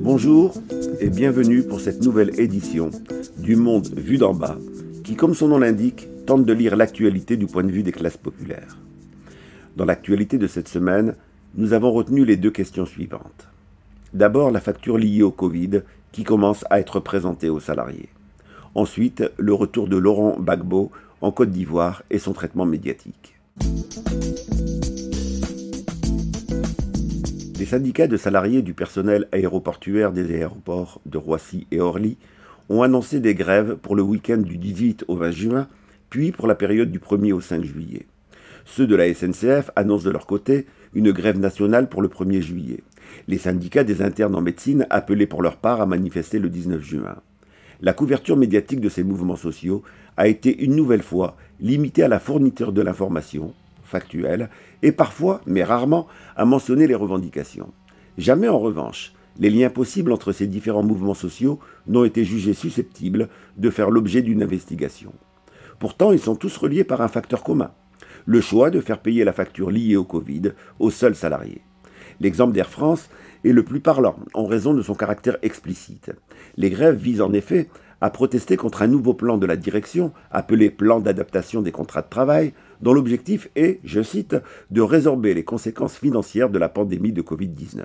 Bonjour et bienvenue pour cette nouvelle édition du Monde vu d'en bas, qui, comme son nom l'indique, tente de lire l'actualité du point de vue des classes populaires. Dans l'actualité de cette semaine, nous avons retenu les deux questions suivantes. D'abord, la facture liée au Covid qui commence à être présentée aux salariés. Ensuite, le retour de Laurent Gbagbo en Côte d'Ivoire et son traitement médiatique. Les syndicats de salariés du personnel aéroportuaire des aéroports de Roissy et Orly ont annoncé des grèves pour le week-end du 18 au 20 juin, puis pour la période du 1er au 5 juillet. Ceux de la SNCF annoncent de leur côté une grève nationale pour le 1er juillet. Les syndicats des internes en médecine appelaient pour leur part à manifester le 19 juin. La couverture médiatique de ces mouvements sociaux a été une nouvelle fois limitée à la fourniture de l'information, factuelle, et parfois, mais rarement, à mentionner les revendications. Jamais en revanche, les liens possibles entre ces différents mouvements sociaux n'ont été jugés susceptibles de faire l'objet d'une investigation. Pourtant, ils sont tous reliés par un facteur commun, le choix de faire payer la facture liée au Covid aux seuls salariés. L'exemple d'Air France est le plus parlant en raison de son caractère explicite. Les grèves visent en effet à protester contre un nouveau plan de la direction, appelé plan d'adaptation des contrats de travail, dont l'objectif est, je cite, de résorber les conséquences financières de la pandémie de Covid-19.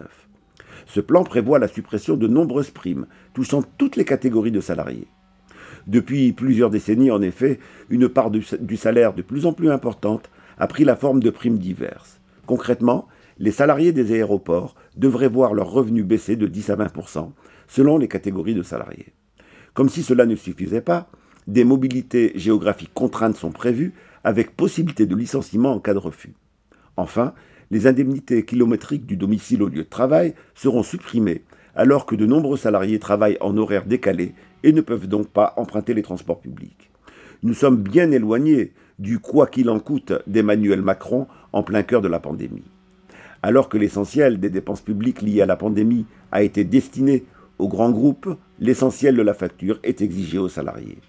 Ce plan prévoit la suppression de nombreuses primes, touchant toutes les catégories de salariés. Depuis plusieurs décennies, en effet, une part du salaire de plus en plus importante a pris la forme de primes diverses. Concrètement, les salariés des aéroports devraient voir leurs revenus baisser de 10 à 20 selon les catégories de salariés. Comme si cela ne suffisait pas, des mobilités géographiques contraintes sont prévues avec possibilité de licenciement en cas de refus. Enfin, les indemnités kilométriques du domicile au lieu de travail seront supprimées, alors que de nombreux salariés travaillent en horaire décalé et ne peuvent donc pas emprunter les transports publics. Nous sommes bien éloignés du quoi qu'il en coûte d'Emmanuel Macron en plein cœur de la pandémie. Alors que l'essentiel des dépenses publiques liées à la pandémie a été destiné aux grands groupes, l'essentiel de la facture est exigé aux salariés.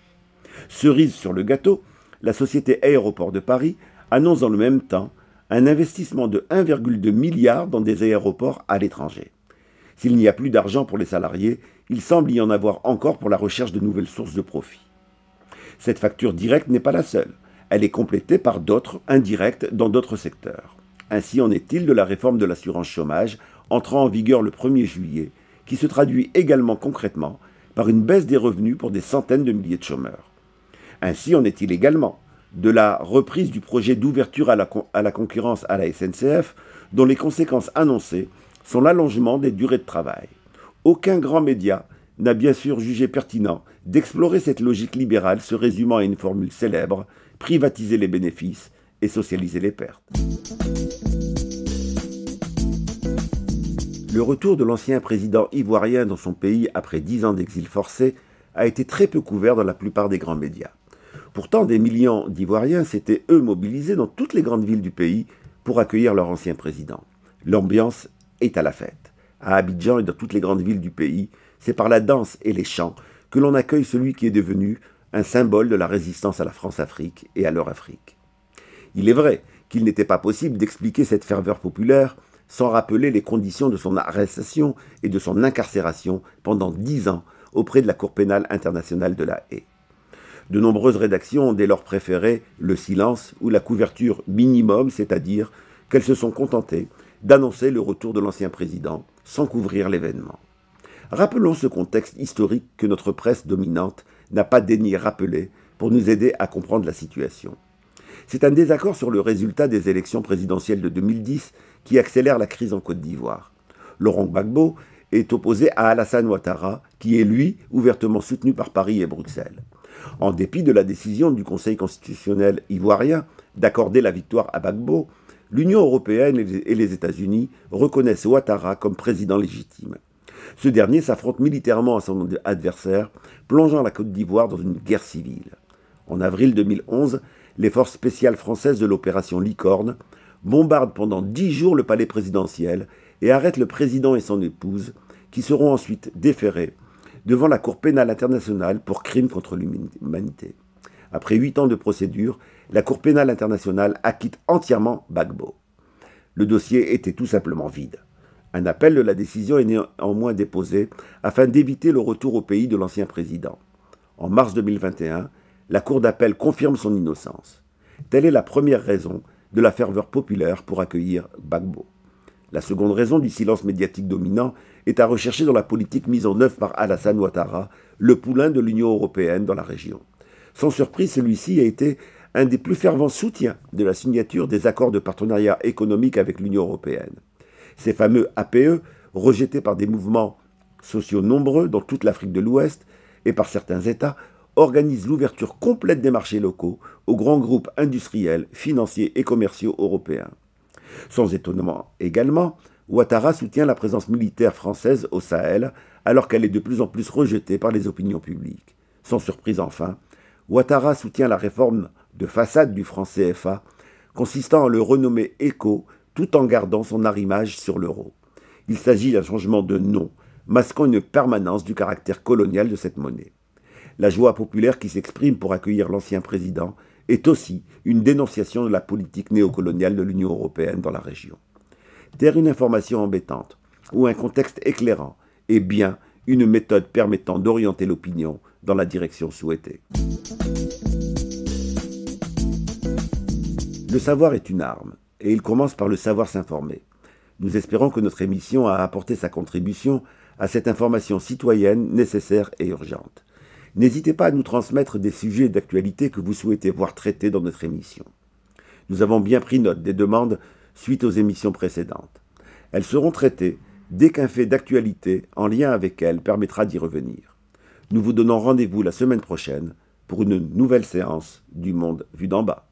Cerise sur le gâteau, la société Aéroports de Paris annonce dans le même temps un investissement de 1,2 milliard dans des aéroports à l'étranger. S'il n'y a plus d'argent pour les salariés, il semble y en avoir encore pour la recherche de nouvelles sources de profit. Cette facture directe n'est pas la seule. Elle est complétée par d'autres indirectes dans d'autres secteurs. Ainsi en est-il de la réforme de l'assurance chômage, entrant en vigueur le 1er juillet, qui se traduit également concrètement par une baisse des revenus pour des centaines de milliers de chômeurs. Ainsi en est-il également de la reprise du projet d'ouverture à la, concurrence à la SNCF, dont les conséquences annoncées sont l'allongement des durées de travail. Aucun grand média n'a bien sûr jugé pertinent d'explorer cette logique libérale se résumant à une formule célèbre, privatiser les bénéfices et socialiser les pertes. Le retour de l'ancien président ivoirien dans son pays après dix ans d'exil forcé a été très peu couvert dans la plupart des grands médias. Pourtant, des millions d'Ivoiriens s'étaient, eux, mobilisés dans toutes les grandes villes du pays pour accueillir leur ancien président. L'ambiance est à la fête. À Abidjan et dans toutes les grandes villes du pays, c'est par la danse et les chants que l'on accueille celui qui est devenu un symbole de la résistance à la France-Afrique et à leur Afrique. Il est vrai qu'il n'était pas possible d'expliquer cette ferveur populaire sans rappeler les conditions de son arrestation et de son incarcération pendant dix ans auprès de la Cour pénale internationale de la Haye de nombreuses rédactions ont dès lors préféré le silence ou la couverture minimum, c'est-à-dire qu'elles se sont contentées d'annoncer le retour de l'ancien président sans couvrir l'événement. Rappelons ce contexte historique que notre presse dominante n'a pas daigné rappeler pour nous aider à comprendre la situation. C'est un désaccord sur le résultat des élections présidentielles de 2010 qui accélère la crise en Côte d'Ivoire. Laurent Gbagbo est opposé à Alassane Ouattara, qui est lui ouvertement soutenu par Paris et Bruxelles. En dépit de la décision du Conseil constitutionnel ivoirien d'accorder la victoire à Gbagbo, l'Union européenne et les États-Unis reconnaissent Ouattara comme président légitime. Ce dernier s'affronte militairement à son adversaire, plongeant la Côte d'Ivoire dans une guerre civile. En avril 2011, les forces spéciales françaises de l'opération Licorne bombardent pendant dix jours le palais présidentiel et arrêtent le président et son épouse, qui seront ensuite déférés devant la Cour pénale internationale pour crimes contre l'humanité. Après huit ans de procédure, la Cour pénale internationale acquitte entièrement Bagbo. Le dossier était tout simplement vide. Un appel de la décision est néanmoins déposé afin d'éviter le retour au pays de l'ancien président. En mars 2021, la Cour d'appel confirme son innocence. Telle est la première raison de la ferveur populaire pour accueillir Bagbo. La seconde raison du silence médiatique dominant est à rechercher dans la politique mise en œuvre par Alassane Ouattara, le poulain de l'Union européenne dans la région. Sans surprise, celui-ci a été un des plus fervents soutiens de la signature des accords de partenariat économique avec l'Union européenne. Ces fameux APE, rejetés par des mouvements sociaux nombreux dans toute l'Afrique de l'Ouest et par certains États, organisent l'ouverture complète des marchés locaux aux grands groupes industriels, financiers et commerciaux européens. Sans étonnement également, Ouattara soutient la présence militaire française au Sahel, alors qu'elle est de plus en plus rejetée par les opinions publiques. Sans surprise enfin, Ouattara soutient la réforme de façade du franc CFA, consistant à le renommer ECO tout en gardant son arrimage sur l'euro. Il s'agit d'un changement de nom, masquant une permanence du caractère colonial de cette monnaie. La joie populaire qui s'exprime pour accueillir l'ancien président est aussi une dénonciation de la politique néocoloniale de l'Union européenne dans la région une information embêtante ou un contexte éclairant, et bien une méthode permettant d'orienter l'opinion dans la direction souhaitée. Le savoir est une arme, et il commence par le savoir s'informer. Nous espérons que notre émission a apporté sa contribution à cette information citoyenne nécessaire et urgente. N'hésitez pas à nous transmettre des sujets d'actualité que vous souhaitez voir traités dans notre émission. Nous avons bien pris note des demandes suite aux émissions précédentes. Elles seront traitées dès qu'un fait d'actualité en lien avec elles permettra d'y revenir. Nous vous donnons rendez-vous la semaine prochaine pour une nouvelle séance du monde vu d'en bas.